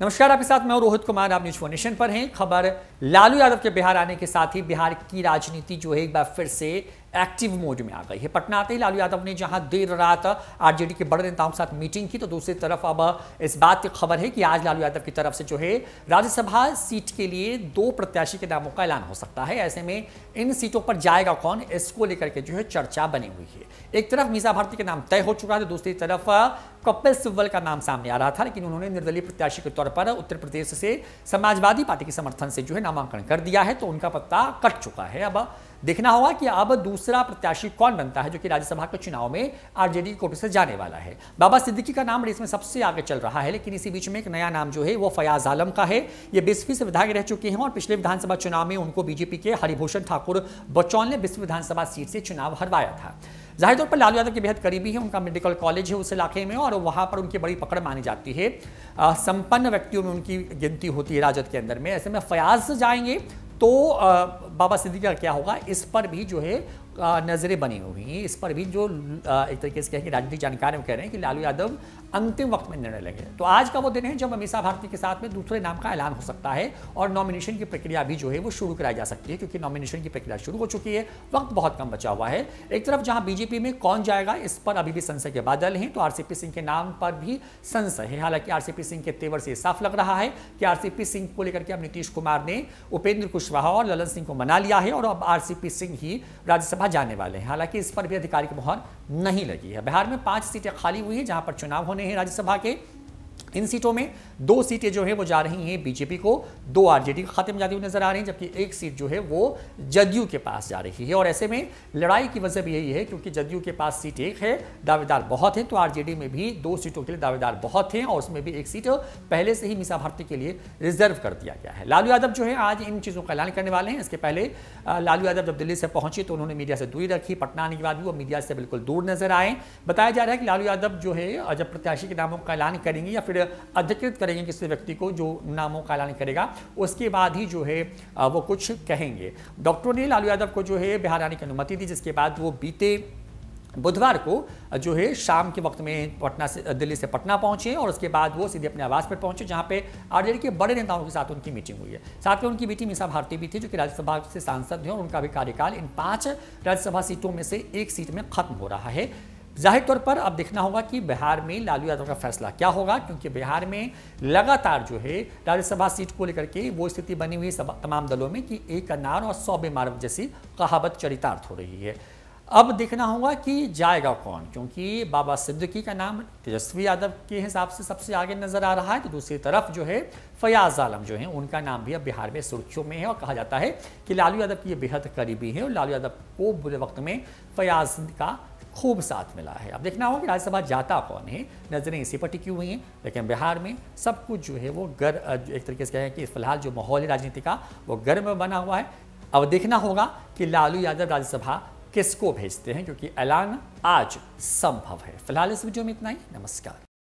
नमस्कार आपके साथ मैं रोहित कुमार आप न्यूज फोनेशन पर हैं खबर लालू यादव के बिहार आने के साथ ही बिहार की राजनीति जो है एक बार फिर से एक्टिव मोड में आ गई है पटना आते ही लालू यादव ने जहां देर रात आरजेडी के बड़े नेताओं के साथ मीटिंग की तो दूसरी तरफ अब इस बात की खबर है कि आज लालू यादव की तरफ से जो है राज्यसभा सीट के लिए दो प्रत्याशी के नामों का ऐलान हो सकता है ऐसे में इन सीटों पर जाएगा कौन इसको लेकर के जो है चर्चा बनी हुई है एक तरफ मीसा भारती के नाम तय हो चुका है तो दूसरी तरफ कपिल सिब्बल का नाम सामने आ रहा था लेकिन उन्होंने निर्दलीय प्रत्याशी के तौर पर उत्तर प्रदेश से समाजवादी पार्टी के समर्थन से जो है नामांकन कर दिया है तो उनका पत्ता कट चुका है अब देखना होगा कि अब दूसरा प्रत्याशी कौन बनता है जो कि राज्यसभा के चुनाव में आरजेडी के कोटे से जाने वाला है बाबा सिद्दीकी का नाम रेस में सबसे आगे चल रहा है लेकिन इसी बीच में एक नया नाम जो है वो फयाज आलम का है ये बीसवीं से विधायक रह चुके हैं और पिछले विधानसभा चुनाव में उनको बीजेपी के हरिभूषण ठाकुर बचौल ने बीसवीं विधानसभा सीट से चुनाव हरवाया था जाहिर तौर पर लालू यादव के बेहद करीबी है उनका मेडिकल कॉलेज है उस इलाके में और वहाँ पर उनकी बड़ी पकड़ मानी जाती है संपन्न व्यक्तियों में उनकी गिनती होती है राजद के अंदर में ऐसे में फयाज जाएंगे तो बाबा सिद्दीकी का क्या होगा इस पर भी जो है नज़रें बनी हुई हैं इस पर भी जो एक तरीके से कहेंगे कि राजनीतिक जानकार कह रहे हैं कि लालू यादव अंतिम वक्त में निर्णय लेंगे तो आज का वो दिन है जब अमीषा भारती के साथ में दूसरे नाम का ऐलान हो सकता है और नॉमिनेशन की प्रक्रिया भी जो है वो शुरू कराई जा सकती है क्योंकि नॉमिनेशन की प्रक्रिया शुरू हो चुकी है वक्त बहुत कम बचा हुआ है एक तरफ जहां बीजेपी में कौन जाएगा इस पर अभी भी संशय के बादल हैं तो आर सिंह के नाम पर भी संशय है हालांकि आर सिंह के तेवर से साफ लग रहा है कि आर सिंह को लेकर के अब नीतीश कुमार ने उपेंद्र कुशवाहा और ललन सिंह को बना लिया है और अब आरसीपी सिंह ही राज्यसभा जाने वाले हैं हालांकि इस पर भी अधिकारी की मोहर नहीं लगी है बिहार में पांच सीटें खाली हुई है जहां पर चुनाव होने हैं राज्यसभा के इन सीटों में दो सीटें जो है वो जा रही हैं बीजेपी को दो आरजेडी के खाते में जाती हुई नजर आ रही हैं जबकि एक सीट जो है वो जदयू के पास जा रही है और ऐसे में लड़ाई की वजह भी यही है क्योंकि जदयू के पास सीट एक है दावेदार बहुत है तो आरजेडी में भी दो सीटों के लिए दावेदार बहुत हैं और उसमें भी एक सीट पहले से ही मीसा भारती के लिए रिजर्व कर दिया गया है लालू यादव जो है आज इन चीज़ों का ऐलान करने वाले हैं इसके पहले लालू यादव जब दिल्ली से पहुंचे तो उन्होंने मीडिया से दूरी रखी पटना आने के बाद भी वो मीडिया से बिल्कुल दूर नजर आए बताया जा रहा है कि लालू यादव जो है जब प्रत्याशी के नामों का ऐलान करेंगे या फिर अधिकृत करेंगे किसी व्यक्ति को जो नामों का ऐलान करेगा उसके बाद ही जो है वो कुछ कहेंगे डॉक्टरों ने लालू यादव को जो है बिहार आने की अनुमति दी जिसके बाद वो बीते बुधवार को जो है शाम के वक्त में पटना से दिल्ली से पटना पहुंचे और उसके बाद वो सीधे अपने आवास पर पहुंचे जहां पे आरजेडी के बड़े नेताओं के साथ उनकी मीटिंग हुई है साथ में उनकी मीटिंग मीसा भारती भी थी जो कि राज्यसभा से सांसद हैं और उनका भी कार्यकाल इन पांच राज्यसभा सीटों में से एक सीट में खत्म हो रहा है जाहिर तौर पर अब देखना होगा कि बिहार में लालू यादव का फैसला क्या होगा क्योंकि बिहार में लगातार जो है राज्यसभा सीट को लेकर के वो स्थिति बनी हुई तमाम दलों में कि एक अनार और सौ बीमार जैसी कहावत चरितार्थ हो रही है अब देखना होगा कि जाएगा कौन क्योंकि बाबा सिद्दकी का नाम तेजस्वी यादव के हिसाब से सबसे आगे नज़र आ रहा है तो दूसरी तरफ जो है फयाज आलम जो है उनका नाम भी अब बिहार में सुर्खियों में है और कहा जाता है कि लालू यादव की ये बेहद करीबी है और लालू यादव को बुरे वक्त में फयाज का खूब साथ मिला है अब देखना होगा कि राज्यसभा जाता कौन है नज़रें इसी पर टिकी हुई हैं लेकिन बिहार में सब कुछ जो है वो गर एक तरीके से कहें कि फिलहाल जो माहौल है राजनीति का वो गर्म बना हुआ है अब देखना होगा कि लालू यादव राज्यसभा किसको भेजते हैं क्योंकि ऐलान आज संभव है फिलहाल इस वीडियो में इतना ही नमस्कार